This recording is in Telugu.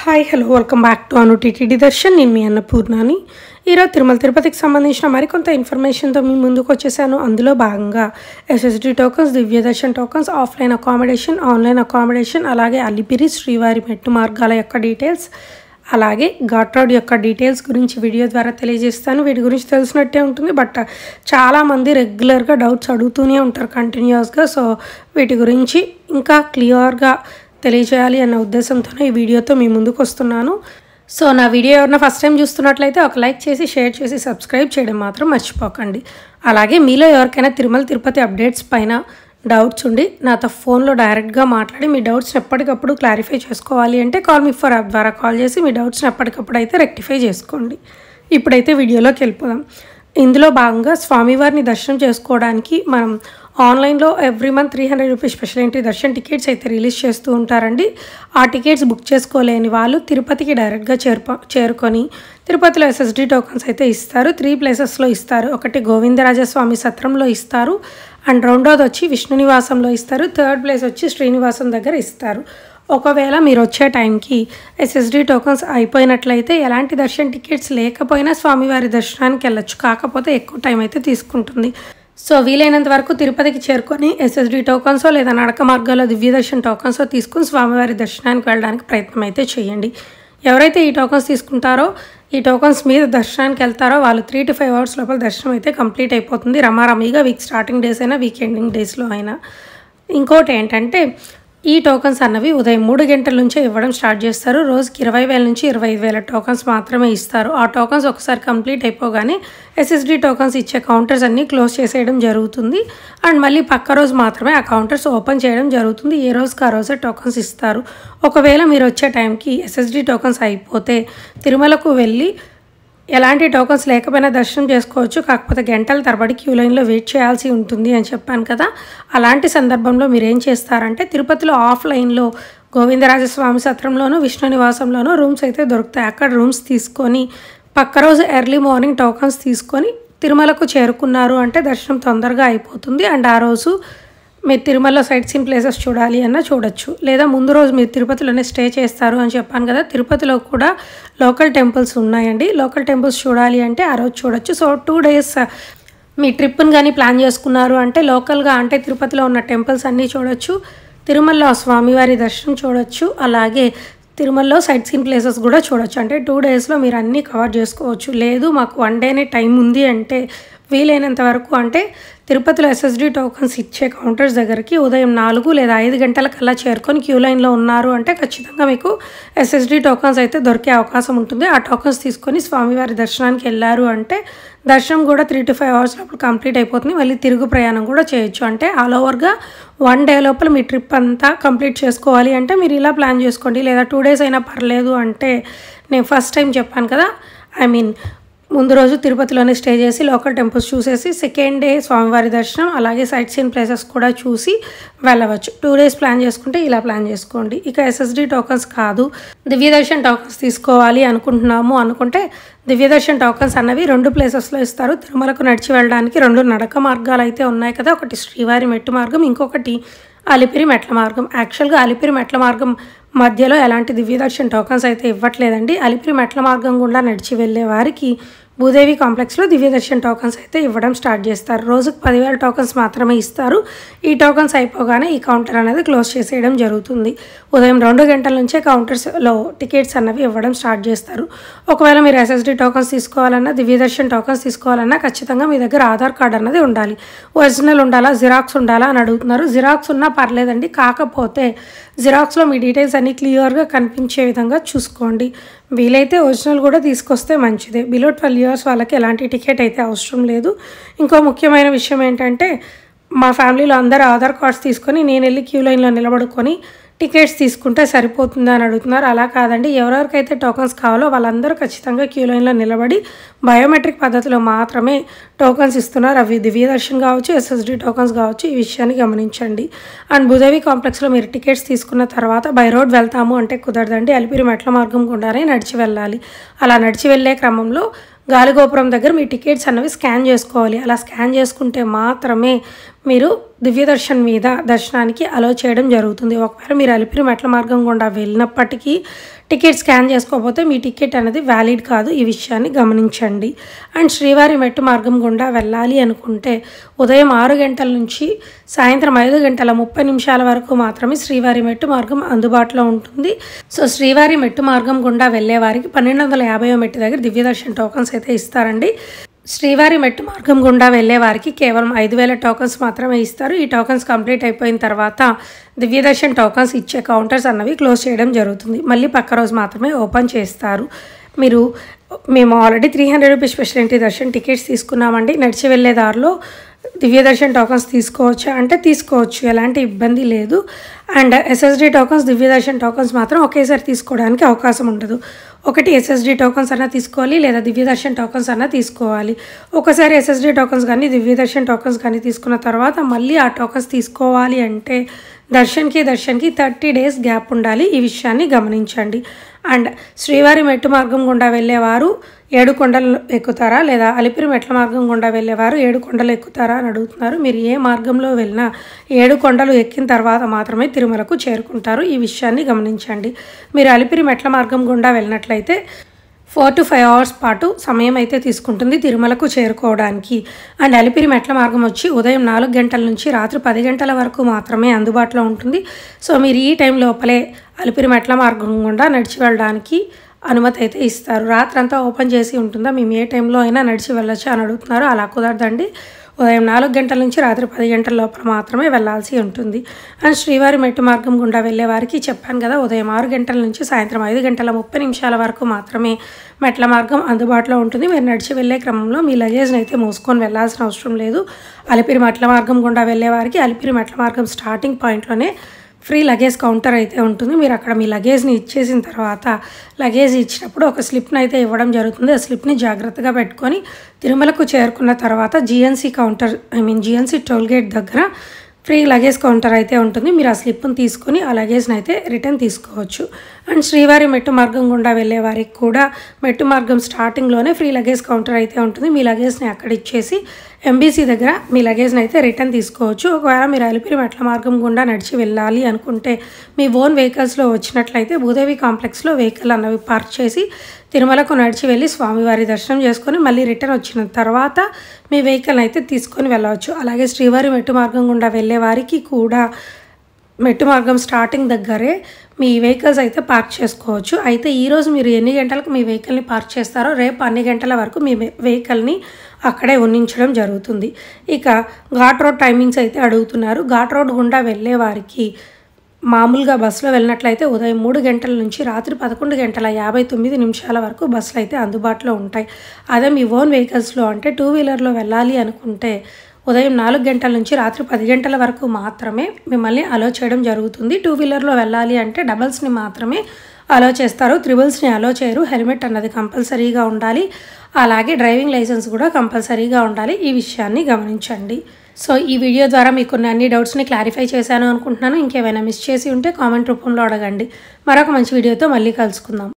hi hello welcome back to Anu TTD darshan నేను మీ అన్నపూర్ణాని ఈరోజు తిరుమల తిరుపతికి సంబంధించిన మరికొంత ఇన్ఫర్మేషన్తో మీ ముందుకు వచ్చేసాను అందులో భాగంగా SSD tokens darshan tokens offline accommodation online accommodation అలాగే అలిపిరి శ్రీవారి మెట్టు మార్గాల యొక్క డీటెయిల్స్ అలాగే ఘాట్ రోడ్ యొక్క డీటెయిల్స్ గురించి వీడియో ద్వారా తెలియజేస్తాను వీటి గురించి తెలిసినట్టే ఉంటుంది బట్ చాలామంది రెగ్యులర్గా డౌట్స్ అడుగుతూనే ఉంటారు కంటిన్యూస్గా సో వీటి గురించి ఇంకా క్లియర్గా తెలియజేయాలి అన్న ఉద్దేశంతోనే ఈ వీడియోతో మీ ముందుకు వస్తున్నాను సో నా వీడియో ఎవరైనా ఫస్ట్ టైం చూస్తున్నట్లయితే ఒక లైక్ చేసి షేర్ చేసి సబ్స్క్రైబ్ చేయడం మాత్రం మర్చిపోకండి అలాగే మీలో ఎవరికైనా తిరుమల తిరుపతి అప్డేట్స్ పైన డౌట్స్ ఉండి నాతో ఫోన్లో డైరెక్ట్గా మాట్లాడి మీ డౌట్స్ని ఎప్పటికప్పుడు క్లారిఫై చేసుకోవాలి అంటే కాల్ మీ ఫర్ యాప్ ద్వారా కాల్ చేసి మీ డౌట్స్ని ఎప్పటికప్పుడు అయితే రెక్టిఫై చేసుకోండి ఇప్పుడైతే వీడియోలోకి వెళ్ళిపోదాం ఇందులో భాగంగా స్వామివారిని దర్శనం చేసుకోవడానికి మనం ఆన్లైన్లో every month three hundred rupees special entry darshan tickets అయితే రిలీజ్ చేస్తూ ఉంటారండి ఆ టికెట్స్ బుక్ చేసుకోలేని వాళ్ళు తిరుపతికి డైరెక్ట్గా చేరుకో చేరుకొని తిరుపతిలో ఎస్ఎస్డి టోకన్స్ అయితే ఇస్తారు త్రీ ప్లేసెస్లో ఇస్తారు ఒకటి గోవిందరాజస్వామి సత్రంలో ఇస్తారు అండ్ రెండోది వచ్చి విష్ణు నివాసంలో ఇస్తారు థర్డ్ ప్లేస్ వచ్చి శ్రీనివాసం దగ్గర ఇస్తారు ఒకవేళ మీరు వచ్చే టైంకి ఎస్ఎస్డి టోకన్స్ అయిపోయినట్లయితే ఎలాంటి దర్శన టికెట్స్ లేకపోయినా స్వామివారి దర్శనానికి వెళ్ళొచ్చు కాకపోతే ఎక్కువ టైం అయితే తీసుకుంటుంది సో వీలైనంత వరకు తిరుపతికి చేరుకొని ఎస్ఎస్డి టోకన్సో లేదా నడక మార్గాల్లో దివ్యదర్శన్ టోకన్సో తీసుకుని స్వామివారి దర్శనానికి వెళ్ళడానికి ప్రయత్నం అయితే చేయండి ఎవరైతే ఈ టోకన్స్ తీసుకుంటారో ఈ టోకన్స్ మీద దర్శనానికి వెళ్తారో వాళ్ళు త్రీ టు ఫైవ్ అవర్స్ లోపల దర్శనం అయితే కంప్లీట్ అయిపోతుంది రమారమీగా వీక్ స్టార్టింగ్ డేస్ అయినా వీక్ ఎండింగ్ డేస్లో అయినా ఇంకోటి ఏంటంటే ఈ టోకన్స్ అన్నవి ఉదయం మూడు గంటల నుంచే ఇవ్వడం స్టార్ట్ చేస్తారు రోజుకి ఇరవై వేల నుంచి ఇరవై ఐదు వేల టోకన్స్ మాత్రమే ఇస్తారు ఆ టోకన్స్ ఒకసారి కంప్లీట్ అయిపోగానే ఎస్ఎస్డి టోకన్స్ ఇచ్చే కౌంటర్స్ అన్నీ క్లోజ్ చేసేయడం జరుగుతుంది అండ్ మళ్ళీ పక్క రోజు మాత్రమే ఆ కౌంటర్స్ ఓపెన్ చేయడం జరుగుతుంది ఏ రోజుకి ఆ రోజే టోకన్స్ ఇస్తారు ఒకవేళ మీరు వచ్చే టైంకి ఎస్ఎస్డి టోకన్స్ అయిపోతే తిరుమలకు వెళ్ళి ఎలాంటి టోకన్స్ లేకపోయినా దర్శనం చేసుకోవచ్చు కాకపోతే గంటల తరబడి క్యూ లైన్లో వెయిట్ చేయాల్సి ఉంటుంది అని చెప్పాను కదా అలాంటి సందర్భంలో మీరు ఏం చేస్తారంటే తిరుపతిలో ఆఫ్లైన్లో గోవిందరాజస్వామి సత్రంలోనూ విష్ణు నివాసంలోనూ రూమ్స్ అయితే దొరుకుతాయి అక్కడ రూమ్స్ తీసుకొని పక్క రోజు ఎర్లీ మార్నింగ్ టోకన్స్ తీసుకొని తిరుమలకు చేరుకున్నారు అంటే దర్శనం తొందరగా అయిపోతుంది అండ్ ఆ రోజు మీరు తిరుమల సైట్ సీన్ ప్లేసెస్ చూడాలి అన్న చూడొచ్చు లేదా ముందు రోజు మీరు తిరుపతిలోనే స్టే చేస్తారు అని చెప్పాను కదా తిరుపతిలో కూడా లోకల్ టెంపుల్స్ ఉన్నాయండి లోకల్ టెంపుల్స్ చూడాలి అంటే ఆ రోజు చూడొచ్చు సో టూ డేస్ మీ ట్రిప్ని కానీ ప్లాన్ చేసుకున్నారు అంటే లోకల్గా అంటే తిరుపతిలో ఉన్న టెంపుల్స్ అన్నీ చూడొచ్చు తిరుమలలో స్వామివారి దర్శనం చూడొచ్చు అలాగే తిరుమలలో సైట్ సీన్ ప్లేసెస్ కూడా చూడొచ్చు అంటే టూ డేస్లో మీరు అన్నీ కవర్ చేసుకోవచ్చు లేదు మాకు వన్ డేనే టైం ఉంది అంటే వీలైనంత వరకు అంటే తిరుపతిలో ఎస్ఎస్డి టోకన్స్ ఇచ్చే కౌంటర్స్ దగ్గరికి ఉదయం నాలుగు లేదా ఐదు కల్లా చేరుకొని క్యూ లైన్లో ఉన్నారు అంటే ఖచ్చితంగా మీకు ఎస్ఎస్డి టోకన్స్ అయితే దొరికే అవకాశం ఉంటుంది ఆ టోకన్స్ తీసుకొని స్వామివారి దర్శనానికి వెళ్ళారు అంటే దర్శనం కూడా త్రీ టు ఫైవ్ అవర్స్ లోపల కంప్లీట్ అయిపోతుంది మళ్ళీ తిరుగు ప్రయాణం కూడా చేయొచ్చు అంటే ఆల్ ఓవర్గా వన్ డే లోపల మీ ట్రిప్ అంతా కంప్లీట్ చేసుకోవాలి అంటే మీరు ఇలా ప్లాన్ చేసుకోండి లేదా టూ డేస్ అయినా పర్లేదు అంటే నేను ఫస్ట్ టైం చెప్పాను కదా ఐ మీన్ ముందు రోజు తిరుపతిలోనే స్టే చేసి లోకల్ టెంపుల్స్ చూసేసి సెకండ్ డే స్వామివారి దర్శనం అలాగే సైట్ సీన్ ప్లేసెస్ కూడా చూసి వెళ్ళవచ్చు టూ డేస్ ప్లాన్ చేసుకుంటే ఇలా ప్లాన్ చేసుకోండి ఇక ఎస్ఎస్డి టోకన్స్ కాదు దివ్యదర్శన్ టోకన్స్ తీసుకోవాలి అనుకుంటున్నాము అనుకుంటే దివ్యదర్శన్ టోకన్స్ అన్నవి రెండు ప్లేసెస్లో ఇస్తారు తిరుమలకు నడిచి వెళ్ళడానికి రెండు నడక మార్గాలు అయితే ఉన్నాయి కదా ఒకటి శ్రీవారి మెట్టు మార్గం ఇంకొకటి అలిపిరి మెట్ల మార్గం యాక్చువల్గా అలిపిరి మెట్ల మార్గం మధ్యలో ఎలాంటి దివ్యదర్శన్ టోకన్స్ అయితే ఇవ్వట్లేదండి అలిపిరి మెట్ల మార్గం గుండా నడిచి వెళ్ళే వారికి భూదేవి కాంప్లెక్స్లో దివ్యదర్శన్ టోకన్స్ అయితే ఇవ్వడం స్టార్ట్ చేస్తారు రోజుకు పదివేల టోకన్స్ మాత్రమే ఇస్తారు ఈ టోకన్స్ అయిపోగానే ఈ కౌంటర్ అనేది క్లోజ్ చేసేయడం జరుగుతుంది ఉదయం రెండు గంటల నుంచే కౌంటర్స్లో టికెట్స్ అన్నవి ఇవ్వడం స్టార్ట్ చేస్తారు ఒకవేళ మీరు ఎస్ఎస్డి టోకన్స్ తీసుకోవాలన్నా దివ్యదర్శన్ టోకన్స్ తీసుకోవాలన్నా ఖచ్చితంగా మీ దగ్గర ఆధార్ కార్డ్ అన్నది ఉండాలి ఒరిజినల్ ఉండాలా జిరాక్స్ ఉండాలా అని అడుగుతున్నారు జిరాక్స్ ఉన్నా పర్లేదండి కాకపోతే జిరాక్స్లో మీ డీటెయిల్స్ అన్నీ క్లియర్గా కనిపించే విధంగా చూసుకోండి వీలైతే ఒరిజినల్ కూడా తీసుకొస్తే మంచిదే బిలో ట్వెల్వ్ ఇయర్స్ వాళ్ళకి ఎలాంటి టికెట్ అయితే అవసరం లేదు ఇంకో ముఖ్యమైన విషయం ఏంటంటే మా ఫ్యామిలీలో అందరు ఆధార్ కార్డ్స్ తీసుకొని నేను వెళ్ళి క్యూ లైన్లో నిలబడుకొని టికెట్స్ తీసుకుంటే సరిపోతుందా అని అడుగుతున్నారు అలా కాదండి ఎవరెవరికైతే టోకన్స్ కావాలో వాళ్ళందరూ ఖచ్చితంగా క్యూ లైన్లో నిలబడి బయోమెట్రిక్ పద్ధతిలో మాత్రమే టోకన్స్ ఇస్తున్నారు అవి దివ్యదర్శన్ కావచ్చు ఎస్ఎస్డి టోకన్స్ కావచ్చు ఈ విషయాన్ని గమనించండి అండ్ బుధవి కాంప్లెక్స్లో మీరు టికెట్స్ తీసుకున్న తర్వాత బై రోడ్ వెళ్తాము అంటే కుదరదండి అలిపిరి మెట్ల మార్గం గుండానే నడిచి వెళ్ళాలి అలా నడిచి వెళ్ళే క్రమంలో గాలిగోపురం దగ్గర మీ టికెట్స్ అన్నవి స్కాన్ చేసుకోవాలి అలా స్కాన్ చేసుకుంటే మాత్రమే మీరు దివ్య మీద దర్శనానికి అలో చేయడం జరుగుతుంది ఒకవేళ మీరు అలిపిరి మెట్ల మార్గం గుండా వెళ్ళినప్పటికీ టికెట్ స్కాన్ చేసుకోకపోతే మీ టికెట్ అనేది వ్యాలిడ్ కాదు ఈ విషయాన్ని గమనించండి అండ్ శ్రీవారి మెట్టు మార్గం గుండా వెళ్ళాలి అనుకుంటే ఉదయం ఆరు గంటల నుంచి సాయంత్రం ఐదు గంటల ముప్పై నిమిషాల వరకు మాత్రమే శ్రీవారి మెట్టు మార్గం అందుబాటులో ఉంటుంది సో శ్రీవారి మెట్టు మార్గం గుండా వెళ్ళే వారికి పన్నెండు వందల యాభై మెట్టు దగ్గర దివ్యదర్శన్ టోకన్స్ అయితే ఇస్తారండి శ్రీవారి మెట్టు మార్గం గుండా వెళ్ళే వారికి కేవలం ఐదు వేల టోకన్స్ మాత్రమే ఇస్తారు ఈ టోకన్స్ కంప్లీట్ అయిపోయిన తర్వాత దివ్యదర్శన్ టోకన్స్ ఇచ్చే కౌంటర్స్ అన్నవి క్లోజ్ చేయడం జరుగుతుంది మళ్ళీ పక్క రోజు మాత్రమే ఓపెన్ చేస్తారు మీరు మేము already three hundred rupees special entry darshan tickets తీసుకున్నామండి నడిచి వెళ్ళే దారిలో దివ్యదర్శన్ టోకన్స్ తీసుకోవచ్చా అంటే తీసుకోవచ్చు ఎలాంటి ఇబ్బంది లేదు and SSD tokens Divyadarshan tokens మాత్రం ఒకేసారి తీసుకోవడానికి అవకాశం ఉండదు ఒకటి ఎస్ఎస్డి టోకన్స్ అన్నా తీసుకోవాలి లేదా దివ్యదర్శన్ టోకన్స్ అన్నా తీసుకోవాలి ఒకసారి ఎస్ఎస్డి టోకన్స్ కానీ దివ్యదర్శన్ టోకన్స్ కానీ తీసుకున్న తర్వాత మళ్ళీ ఆ టోకన్స్ తీసుకోవాలి అంటే దర్శన్కి దర్శన్కి థర్టీ డేస్ గ్యాప్ ఉండాలి ఈ విషయాన్ని గమనించండి అండ్ శ్రీవారి మెట్టు మార్గం గుండా వెళ్ళేవారు ఏడు కొండలు ఎక్కుతారా లేదా అలిపిరి మెట్ల మార్గం గుండా వెళ్ళేవారు ఏడు కొండలు ఎక్కుతారా అని అడుగుతున్నారు మీరు ఏ మార్గంలో వెళ్ళినా ఏడు కొండలు ఎక్కిన తర్వాత మాత్రమే తిరుమలకు చేరుకుంటారు ఈ విషయాన్ని గమనించండి మీరు అలిపిరి మెట్ల మార్గం గుండా వెళ్ళినట్లయితే ఫోర్ టు ఫైవ్ అవర్స్ పాటు సమయం అయితే తీసుకుంటుంది తిరుమలకు చేరుకోవడానికి అండ్ అలిపిరి మెట్ల మార్గం వచ్చి ఉదయం నాలుగు గంటల నుంచి రాత్రి పది గంటల వరకు మాత్రమే అందుబాటులో ఉంటుంది సో మీరు ఈ టైం లోపలే అలిపిరి మెట్ల మార్గం గుండా నడిచి వెళ్ళడానికి అనుమతి అయితే ఇస్తారు రాత్రంతా ఓపెన్ చేసి ఉంటుందా మేము ఏ టైంలో అయినా నడిచి వెళ్ళొచ్చు అని అడుగుతున్నారు అలా కుదరదండి ఉదయం నాలుగు గంటల నుంచి రాత్రి పది గంటల లోపల మాత్రమే వెళ్లాల్సి ఉంటుంది అని శ్రీవారి మెట్టు మార్గం గుండా వెళ్లే వారికి చెప్పాను కదా ఉదయం ఆరు గంటల నుంచి సాయంత్రం ఐదు గంటల ముప్పై నిమిషాల వరకు మాత్రమే మెట్ల మార్గం అందుబాటులో ఉంటుంది మీరు నడిచి వెళ్లే క్రమంలో మీ లగేజ్ని అయితే మోసుకొని వెళ్లాల్సిన అవసరం లేదు అలిపిరి మెట్ల మార్గం గుండా వెళ్లే వారికి అలిపిరి మెట్ల మార్గం స్టార్టింగ్ పాయింట్లోనే ఫ్రీ లగేజ్ కౌంటర్ అయితే ఉంటుంది మీరు అక్కడ మీ లగేజ్ని ఇచ్చేసిన తర్వాత లగేజ్ ఇచ్చినప్పుడు ఒక స్లిప్ని అయితే ఇవ్వడం జరుగుతుంది ఆ స్లిప్ని జాగ్రత్తగా పెట్టుకొని తిరుమలకు చేరుకున్న తర్వాత GNC counter I mean GNC toll gate దగ్గర ఫ్రీ లగేజ్ కౌంటర్ అయితే ఉంటుంది మీరు ఆ స్లిప్ను తీసుకొని ఆ లగేజ్ని అయితే రిటర్న్ తీసుకోవచ్చు అండ్ శ్రీవారి మెట్టు మార్గం గుండా వెళ్ళే వారికి కూడా మెట్టు మార్గం స్టార్టింగ్లోనే ఫ్రీ లగేజ్ కౌంటర్ అయితే ఉంటుంది మీ లగేజ్ని అక్కడ ఇచ్చేసి ఎంబీసీ దగ్గర మీ లగేజ్ని అయితే రిటర్న్ తీసుకోవచ్చు ఒకవేళ మీరు అలిపిరి మెట్ల మార్గం గుండా నడిచి వెళ్ళాలి అనుకుంటే మీ ఓన్ వెహికల్స్లో వచ్చినట్లయితే భూదేవి కాంప్లెక్స్లో వెహికల్ అన్నవి పార్క్ చేసి తిరుమలకు నడిచి వెళ్ళి స్వామివారి దర్శనం చేసుకొని మళ్ళీ రిటర్న్ వచ్చిన తర్వాత మీ వెహికల్ అయితే తీసుకొని వెళ్ళవచ్చు అలాగే శ్రీవారి మెట్టు మార్గం గుండా వెళ్ళే వారికి కూడా మెట్టు మార్గం స్టార్టింగ్ దగ్గరే మీ వెహికల్స్ అయితే పార్క్ చేసుకోవచ్చు అయితే ఈరోజు మీరు ఎన్ని గంటలకు మీ వెహికల్ని పార్క్ చేస్తారో రేపు అన్ని గంటల వరకు మీ వెహికల్ని అక్కడే ఉండించడం జరుగుతుంది ఇక ఘాట్ రోడ్ టైమింగ్స్ అయితే అడుగుతున్నారు ఘాట్ రోడ్ గుండా వెళ్ళే వారికి మామూలుగా బస్సులో వెళ్ళినట్లయితే ఉదయం మూడు గంటల నుంచి రాత్రి పదకొండు గంటల యాభై తొమ్మిది నిమిషాల వరకు బస్సులు అయితే అందుబాటులో ఉంటాయి అదే మీ ఓన్ వెహికల్స్లో అంటే టూ వీలర్లో వెళ్ళాలి అనుకుంటే ఉదయం నాలుగు గంటల నుంచి రాత్రి పది గంటల వరకు మాత్రమే మిమ్మల్ని అలో చేయడం జరుగుతుంది టూ వీలర్లో వెళ్ళాలి అంటే డబల్స్ని మాత్రమే అలో చేస్తారు త్రిబుల్స్ని అలో చేయరు హెల్మెట్ అన్నది కంపల్సరీగా ఉండాలి అలాగే డ్రైవింగ్ లైసెన్స్ కూడా కంపల్సరీగా ఉండాలి ఈ విషయాన్ని గమనించండి సో ఈ వీడియో ద్వారా కొన్ని అన్ని డౌట్స్ని క్లారిఫై చేశాను అనుకుంటున్నాను ఇంకేమైనా మిస్ చేసి ఉంటే కామెంట్ రూపంలో అడగండి మరొక మంచి వీడియోతో మళ్ళీ కలుసుకుందాం